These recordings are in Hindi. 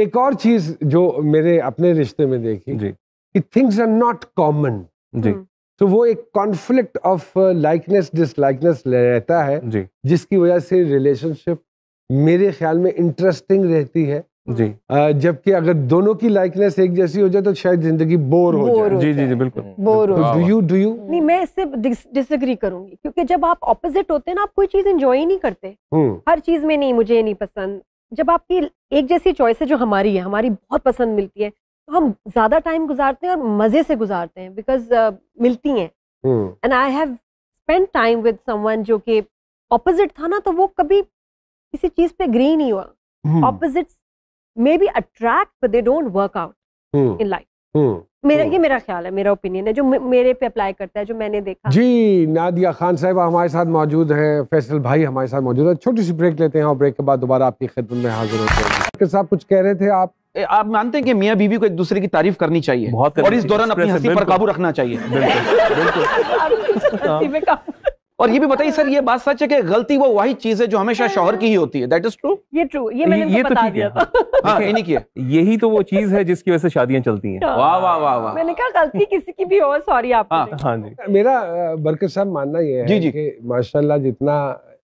एक और चीज जो मेरे अपने रिश्ते में देखी जी कि थिंग्स आर नॉट कॉमन जी हम्म। तो वो एक कॉन्फ्लिक्ट ऑफ लाइकनेस डिसलाइकनेस रहता है जी जिसकी वजह से रिलेशनशिप मेरे ख्याल में इंटरेस्टिंग रहती है जी जबकि अगर दोनों की लाइकनेस एक जैसी हो जाए तो शायद जिंदगी बोर हो जाए जी जी जी बिल्कुल बोर हो डू यू डू यू नहीं मैं इससे डिसएग्री करूंगी क्योंकि जब आप ऑपोजिट होते हैं ना आप कोई चीज एंजॉय ही नहीं करते हम्म। हर चीज में नहीं मुझे नहीं पसंद जब आपकी एक जैसी चॉइस है जो हमारी है हमारी बहुत पसंद मिलती है तो हम ज़्यादा टाइम गुजारते हैं और मज़े से गुजारते हैं बिकॉज uh, मिलती हैं and I have spend time with someone जो कि ऑपोजिट था ना तो वो कभी किसी चीज़ पे ग्री नहीं हुआ opposites may be attract but they don't work out in life मेरा ये मेरा ख्याल है मेरा ओपिनियन है जो मेरे पे अप्लाई करता है जो मैंने देखा जी नादिया खान साहब हमारे साथ मौजूद हैं फैसल भाई हमारे साथ मौजूद है छोटी सी ब्रेक लेते हैं और ब्रेक के बाद दोबारा आपकी खिदमत में हाजिर होते हैं डॉक्टर साहब कुछ कह रहे थे आप आप मानते हैं कि मियाँ बीवी को एक दूसरे की तारीफ करनी चाहिए बहुत और इस दौरान अपनी हंसी पर काबू रखना चाहिए बिल्कुल बिल्कुल और ये भी बताइए सर ये बात सच है कि गलती वो वही चीज है जो हमेशा हाँ, शोहर की ही होती है दैट इज ट्रू ये ट्रू ये मैंने ये, ये तो बता दिया था हाँ, तो इन्हीं की यही तो वो चीज है जिसकी वजह से शादियां चलती हैं हाँ। वाह वाह वाह वाह मैंने कहा गलती किसी की भी हो सॉरी आप हाँ जी मेरा बरकत साहब मानना ये है कि माशाल्लाह जितना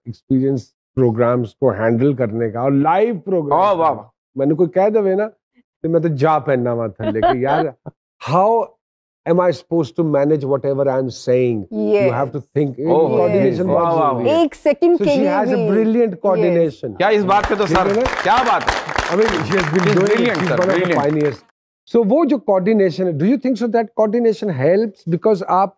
एक्सपीरियंस प्रोग्राम्स को हैंडल करने का और लाइव प्रोग्राम वाह वाह मैंने कोई कह दवे ना तो मैं तो जा पहनना वहां था लेकिन यार how am I supposed to manage whatever I'm saying? Yes. You have to think. Oh, coordination wow, wow, wow. second so she has a brilliant coordination. क्या इस बात पे तो सर क्या बात I mean, she has been doing brilliant, it. She's sir, one brilliant. of the pioneers. So वो जो coordination है, do you think so that coordination helps because आप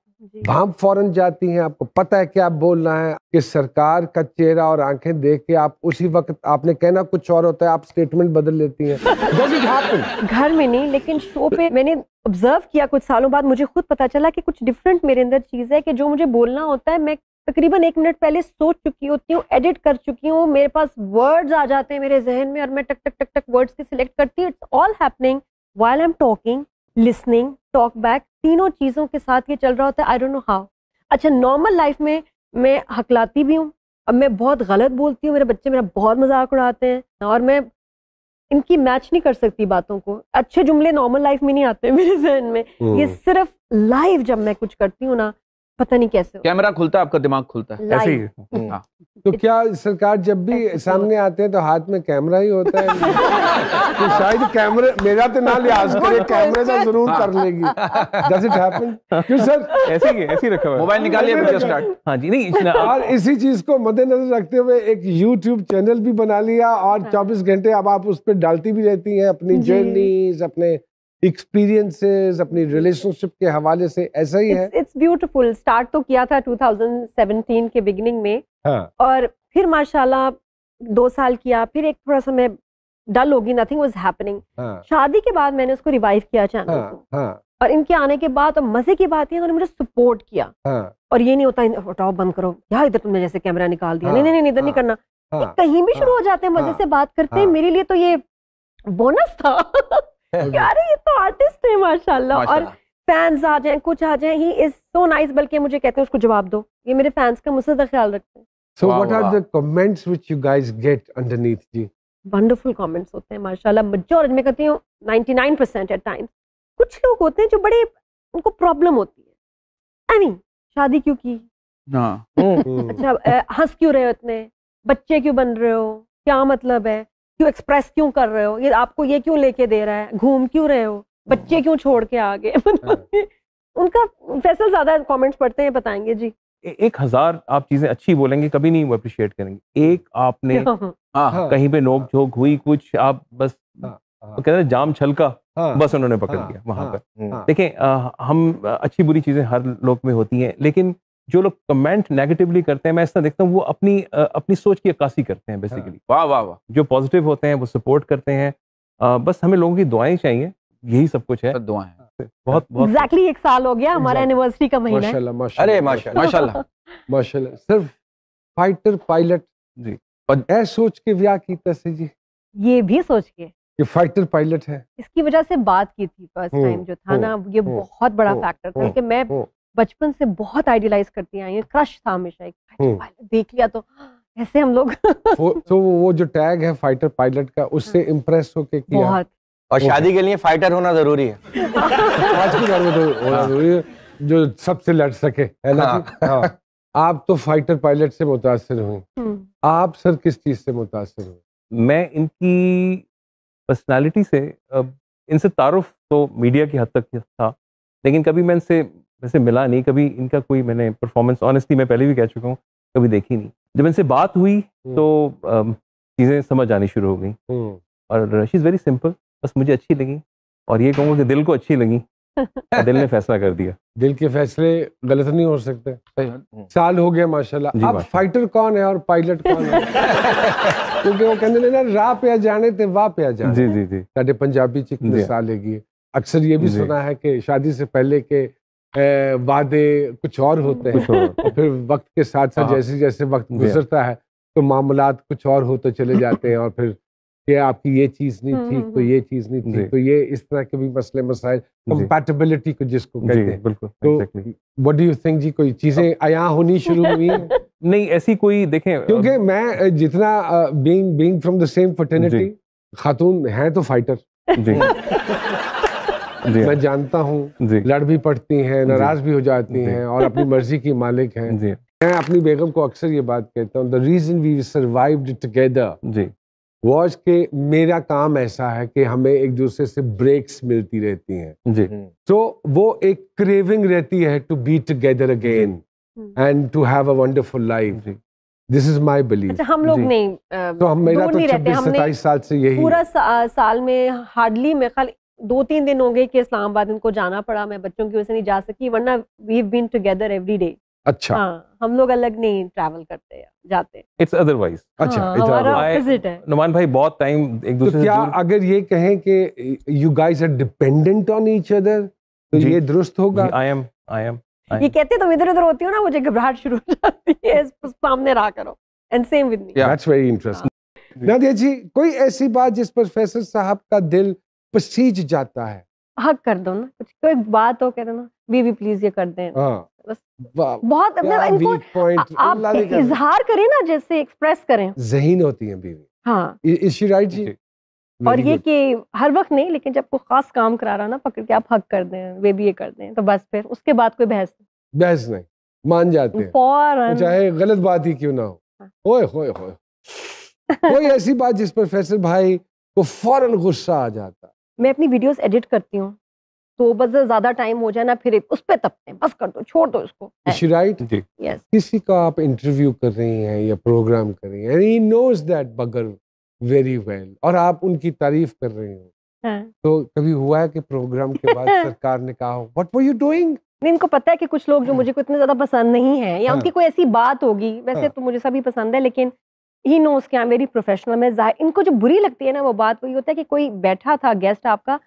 भाप फौरन जाती हैं आपको पता है क्या बोलना है कि सरकार का चेहरा और आंखें देख के आप उसी वक्त आपने कहना कुछ और होता है आप स्टेटमेंट बदल लेती हैं घर में नहीं लेकिन शो पे मैंने ऑब्जर्व किया कुछ सालों बाद मुझे खुद पता चला कि कुछ डिफरेंट मेरे अंदर चीज है कि जो मुझे बोलना होता है मैं तकरीबन एक मिनट पहले सोच चुकी होती हूँ एडिट कर चुकी हूँ मेरे पास वर्ड्स आ जाते हैं मेरे जहन में और मैं टक टक टक टक वर्ड्स की सिलेक्ट करती हूँ it's all happening while I am talking listening talk back तीनों चीज़ों के साथ ये चल रहा होता है आई डोंट नो हाउ अच्छा नॉर्मल लाइफ में मैं हकलाती भी हूँ अब मैं बहुत गलत बोलती हूँ मेरे बच्चे मेरा बहुत मजाक उड़ाते हैं और मैं इनकी मैच नहीं कर सकती बातों को अच्छे जुमले नॉर्मल लाइफ में नहीं आते मेरे जहन में ये हम्म। सिर्फ लाइव जब मैं कुछ करती हूँ ना पता नहीं कैसे कैमरा खुलता है आपका दिमाग खुलता है ऐसे ही हम्म। हाँ। तो क्या सरकार जब भी सामने आते हैं तो हाथ में कैमरा ही होता है तो शायद कैमरे मेरा तो ना लिहाज करे तो कैमरे तो का जरूर कर लेगी डज इट हैपन क्यों सर ऐसे ही ऐसे ही रखा हुआ मोबाइल निकाल लिया वीडियो स्टार्ट हां जी नहीं और इसी चीज को मद्देनजर रखते हुए एक YouTube चैनल भी बना लिया और 24 हाँ। घंटे अब आप उस पर डालती भी रहती हैं अपनी जर्नीज अपने एक्सपीरियंसेस अपनी रिलेशनशिप के हवाले से ऐसा ही है इट्स ब्यूटीफुल स्टार्ट तो किया था 2017 के बिगिनिंग में हाँ. और फिर माशाल्लाह दो साल किया फिर एक थोड़ा समय डल होगी नथिंग वाज हैपनिंग शादी के बाद मैंने उसको रिवाइव किया चैनल हाँ, को हाँ. और इनके आने के बाद और मजे की बात है उन्होंने मुझे सपोर्ट किया हाँ. और ये नहीं होता हटाओ बंद करो यार इधर तुमने जैसे कैमरा निकाल दिया नहीं हाँ, नहीं नहीं इधर नहीं हाँ, करना हाँ, कहीं भी शुरू हो जाते हैं मजे से बात करते हैं मेरे लिए तो ये बोनस था यार ये तो आर्टिस्ट है माशाल्लाह और फैंस आ कुछ आ ही इज सो नाइस बल्कि मुझे कहते हैं उसको जवाब दो ये मेरे फैंस का ख्याल रखते हैं so what are the comments which you guys get underneath जी वंडरफुल कमेंट्स होते हैं माशाल्लाह मेजॉरिटी कहती 99% एट टाइम्स कुछ लोग होते हैं जो बड़े उनको प्रॉब्लम होती है आई मीन शादी क्यों की ना हम्म। अच्छा हंस क्यों रहे हो इतने बच्चे क्यों बन रहे हो क्या मतलब है क्यों एक्सप्रेस क्यों कर रहे हो ये आपको ये क्यों लेके दे रहा है घूम क्यों रहे हो बच्चे हम्म। क्यों छोड़ के आ गए मतलब हाँ। उनका फैसल ज्यादा कमेंट्स पढ़ते हैं बताएंगे जी एक हजार आप चीजें अच्छी बोलेंगे कभी नहीं वो अप्रिशिएट करेंगे एक आपने हाँ। हाँ, कहीं पे नोक झोंक हुई कुछ आप बस कहते हैं जाम छलका बस उन्होंने पकड़ लिया वहां पर देखें हम अच्छी बुरी चीजें हर लोक में होती हैं लेकिन जो लोग कमेंट नेगेटिवली करते हैं मैं इस तरह देखता हूँ वो अपनी अपनी सोच की अक्कासी करते हैं बेसिकली हाँ। वाह वाह वाह जो पॉजिटिव होते हैं वो सपोर्ट करते हैं बस हमें लोगों की दुआएं चाहिए यही सब कुछ है दुआएं हाँ। बहुत बहुत एग्जैक्टली एक साल हो गया हमारा एनिवर्सरी का महीना माशाल्लाह अरे माशाल्लाह माशाल्लाह माशाल्लाह सिर्फ फाइटर पायलट जी और ऐ सोच के ब्याह की तसे जी ये भी सोच के कि फाइटर पायलट है इसकी वजह से बात की थी फर्स्ट टाइम हम्म, जो था ना हम्म, ये हम्म, बहुत बड़ा फैक्टर था कि मैं बचपन से बहुत आइडियलाइज करती आई हैं क्रश था हमेशा एक हम्म। देख लिया तो ऐसे हम लोग तो वो जो टैग है फाइटर पायलट का हाँ। उससे इम्प्रेस होके किया और शादी के लिए फाइटर होना जरूरी है आज की बार में तो होना हाँ। जरूरी है जो सबसे लड़ सके है ना हाँ।, हाँ। आप तो फाइटर पायलट से मुतासर हुई हम्म। आप सर किस चीज से मुतासर हुए मैं इनकी पर्सनालिटी से इनसे तारुफ तो मीडिया की हद तक था लेकिन कभी मैं इनसे वैसे मिला नहीं कभी इनका कोई मैंने परफॉर्मेंस ऑनेस्टली मैं पहले भी कह चुका हूँ कभी देखी नहीं जब इनसे बात हुई हम्म। तो चीज़ें समझ आनी शुरू हो गई हम्म। और शी इज़ वेरी सिंपल बस मुझे अच्छी लगी और ये कहूँगा कि दिल को अच्छी लगी दिल ने फैसला कर दिया दिल के फैसले गलत नहीं हो सकते हम्म। साल हो गया माशाल्लाह माशाला। फाइटर कौन है और पायलट कौन है क्योंकि वो कहते ना राह पे जाने थे वाह पे जाने जी जी जी पंजाबी च साल है अक्सर ये भी सुना है कि शादी से पहले के वादे कुछ और होते हैं और फिर वक्त के साथ साथ हाँ। जैसे जैसे वक्त गुजरता है तो मामला कुछ और होते चले जाते हैं और फिर कि आपकी ये चीज नहीं थी हम्म, हम्म, तो हम्म। ये चीज नहीं थी तो ये इस तरह के भी मसले मसाइल कंपैटिबिलिटी को जिसको कहते हैं बिल्कुल तो व्हाट डू यू थिंक जी कोई चीजें आया होनी शुरू हुई नहीं ऐसी कोई देखें क्योंकि मैं जितना being being from the same fraternity खातून हैं तो फाइटर जी हाँ। मैं जानता हूँ लड़ भी पड़ती हैं नाराज भी हो जाती हैं और अपनी मर्जी की मालिक हैं मैं अपनी बेगम को अक्सर ये बात कहता हूँ the reason we survive together जी वॉच के मेरा काम ऐसा है कि हमें एक दूसरे से ब्रेक्स मिलती रहती हैं जी हम्म। तो वो एक क्रेविंग रहती है to be together again and to have a wonderful life this is my belief हम लोग नहीं तो हम मेरा तो छब्बीस सत्ताईस साल से यही पूरा सा, साल में हार्डली मेरे ख्याल दो तीन दिन हो गए कि इस्लामाबाद इनको जाना पड़ा मैं बच्चों की वजह से नहीं जा सकी वरना we been together every day अच्छा हाँ, हम लोग अलग नहीं ट्रैवल करते जाते इट्स अदरवाइज हाँ, अच्छा हमारा ऑपोजिट है नुमान भाई बहुत टाइम एक दूसरे तो क्या अगर ये कहें कि you guys are dependent on each other तो ये दुरुस्त होगा आई एम आई एम ये कहते तुम इधर उधर होती हो ना मुझे घबराहट शुरू हो जाती है सामने रहा करो and same with me that's very interesting Nadia ji कोई ऐसी बात जिस पर फैसल साहब का दिल पसीज जाता है हक हाँ, कर दो ना कुछ कोई बात हो कह देना बीबी प्लीज ये कर दे हाँ। बस बहुत मतलब इनको आप इजहार करें ना जैसे एक्सप्रेस करें जहीन होती है बीवी हाँ इज राइट जी और ये कि हर वक्त नहीं लेकिन जब कोई खास काम करा रहा ना पकड़ के आप हक कर दें वे भी ये कर दें तो बस फिर उसके बाद कोई बहस नहीं बहस नहीं मान जाते हैं फौरन चाहे गलत बात ही क्यों ना हो हाँ। ओए होए होए कोई ऐसी बात जिस पर फैसल भाई को फौरन गुस्सा आ जाता मैं अपनी वीडियोस एडिट करती हूँ तो बस ज्यादा टाइम हो जाए ना फिर उस पर तपते बस कर दो छोड़ दो इसको राइट right? yes. किसी का आप इंटरव्यू कर रही हैं या प्रोग्राम कर रही हैं he knows that bugger very well और आप उनकी तारीफ कर रही हो हाँ. तो कभी हुआ है कि प्रोग्राम के बाद सरकार ने कहा व्हाट वर यू डूइंग नहीं इनको पता है कि कुछ लोग जो हाँ। मुझे को इतने ज्यादा पसंद नहीं है या हाँ. उनकी कोई ऐसी बात होगी वैसे हाँ. तो मुझे सभी पसंद है लेकिन ही नोज कि आई एम वेरी प्रोफेशनल मैं इनको जो बुरी लगती है ना वो बात वही होता है कि कोई बैठा था गेस्ट आपका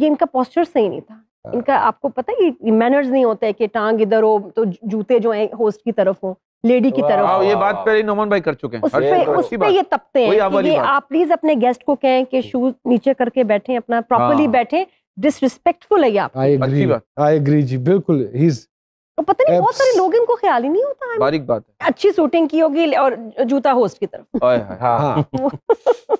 ये इनका पॉस्चर सही नहीं था हाँ। इनका आपको पता है ये मैनर्स नहीं होते कि टांग इधर हो तो जूते जो हैं होस्ट की तरफ हो लेडी की तरफ ये बात तो पहले नोमन भाई कर चुके हैं उस पे, उस पे ये तपते हैं कि ये आप प्लीज अपने गेस्ट को कहें कि शूज हम्म। नीचे करके बैठे अपना प्रॉपरली बैठे डिसरिस्पेक्टफुल है आप आई एग्री आई एग्री जी बिल्कुल ही इज और पता नहीं बहुत सारे लोग इनको ख्याल ही नहीं होता बारीक बात है अच्छी शूटिंग की होगी और जूता होस्ट की तरफ हाँ,